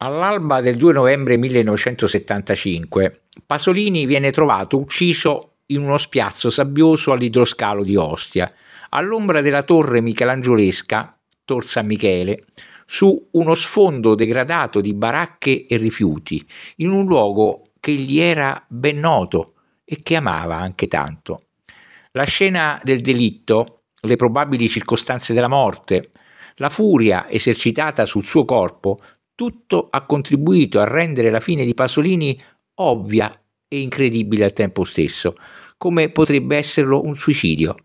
All'alba del 2 novembre 1975, Pasolini viene trovato ucciso in uno spiazzo sabbioso all'idroscalo di Ostia, all'ombra della torre michelangiolesca Tor San Michele, su uno sfondo degradato di baracche e rifiuti, in un luogo che gli era ben noto e che amava anche tanto. La scena del delitto, le probabili circostanze della morte, la furia esercitata sul suo corpo tutto ha contribuito a rendere la fine di Pasolini ovvia e incredibile al tempo stesso, come potrebbe esserlo un suicidio.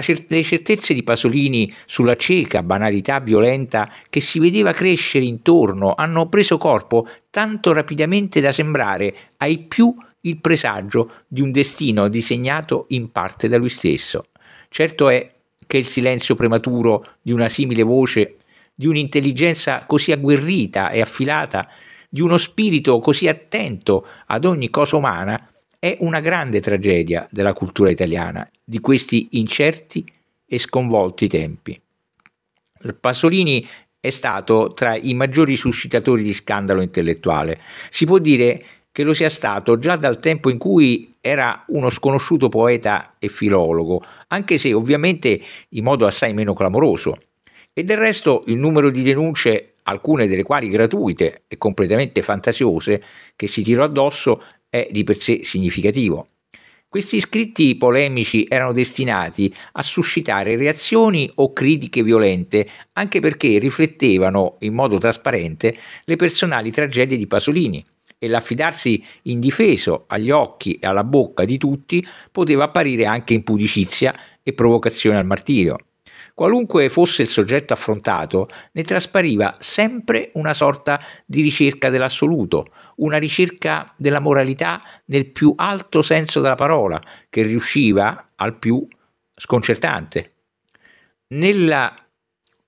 Cert le certezze di Pasolini sulla cieca banalità violenta che si vedeva crescere intorno hanno preso corpo tanto rapidamente da sembrare ai più il presagio di un destino disegnato in parte da lui stesso. Certo è che il silenzio prematuro di una simile voce di un'intelligenza così agguerrita e affilata, di uno spirito così attento ad ogni cosa umana, è una grande tragedia della cultura italiana di questi incerti e sconvolti tempi. Pasolini è stato tra i maggiori suscitatori di scandalo intellettuale. Si può dire che lo sia stato già dal tempo in cui era uno sconosciuto poeta e filologo, anche se ovviamente in modo assai meno clamoroso. E del resto il numero di denunce, alcune delle quali gratuite e completamente fantasiose, che si tirò addosso è di per sé significativo. Questi scritti polemici erano destinati a suscitare reazioni o critiche violente, anche perché riflettevano in modo trasparente le personali tragedie di Pasolini e l'affidarsi indifeso agli occhi e alla bocca di tutti poteva apparire anche impudicizia e provocazione al martirio. Qualunque fosse il soggetto affrontato, ne traspariva sempre una sorta di ricerca dell'assoluto, una ricerca della moralità nel più alto senso della parola, che riusciva al più sconcertante. Nella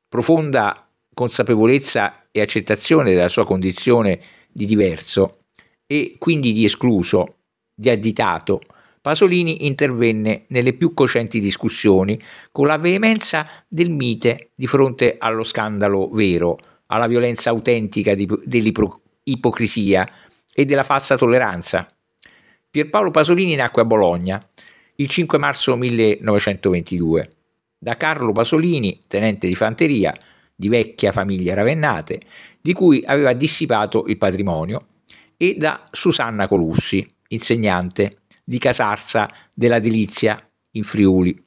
profonda consapevolezza e accettazione della sua condizione di diverso e quindi di escluso, di additato, Pasolini intervenne nelle più cocenti discussioni con la veemenza del mite di fronte allo scandalo vero, alla violenza autentica dell'ipocrisia e della falsa tolleranza. Pierpaolo Pasolini nacque a Bologna il 5 marzo 1922 da Carlo Pasolini, tenente di fanteria di vecchia famiglia Ravennate, di cui aveva dissipato il patrimonio, e da Susanna Colussi, insegnante di Casarsa della Delizia in Friuli.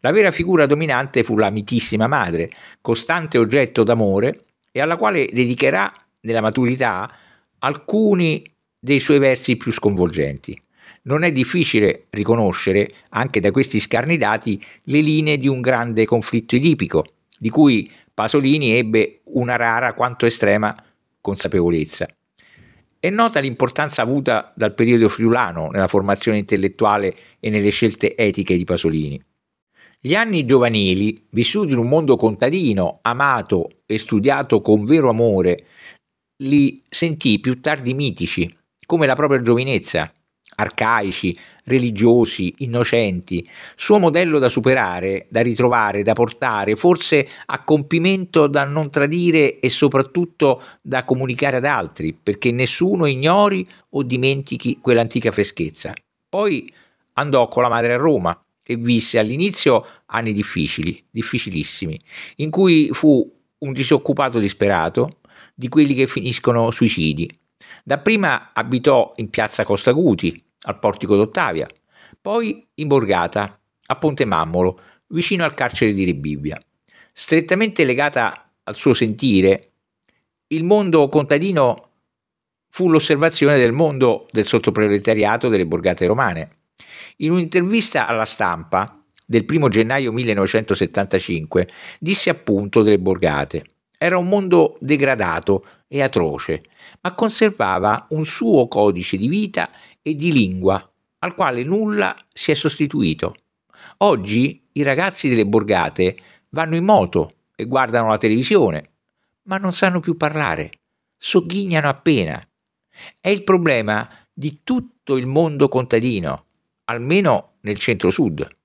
La vera figura dominante fu la mitissima madre, costante oggetto d'amore e alla quale dedicherà nella maturità alcuni dei suoi versi più sconvolgenti. Non è difficile riconoscere, anche da questi scarni dati, le linee di un grande conflitto edipico, di cui Pasolini ebbe una rara quanto estrema consapevolezza. È nota l'importanza avuta dal periodo friulano nella formazione intellettuale e nelle scelte etiche di Pasolini. Gli anni giovanili, vissuti in un mondo contadino, amato e studiato con vero amore, li sentì più tardi mitici, come la propria giovinezza, arcaici, religiosi, innocenti, suo modello da superare, da ritrovare, da portare, forse a compimento da non tradire e soprattutto da comunicare ad altri, perché nessuno ignori o dimentichi quell'antica freschezza. Poi andò con la madre a Roma e visse all'inizio anni difficili, difficilissimi, in cui fu un disoccupato disperato di quelli che finiscono suicidi. Dapprima abitò in piazza Costaguti, al portico d'Ottavia, poi in Borgata, a Ponte Mammolo, vicino al carcere di Rebibbia. Strettamente legata al suo sentire, il mondo contadino fu l'osservazione del mondo del sottoproletariato delle borgate romane. In un'intervista alla stampa del 1 gennaio 1975 disse appunto delle borgate. Era un mondo degradato e atroce, ma conservava un suo codice di vita e di lingua, al quale nulla si è sostituito. Oggi i ragazzi delle borgate vanno in moto e guardano la televisione, ma non sanno più parlare, sogghignano appena. È il problema di tutto il mondo contadino, almeno nel centro-sud.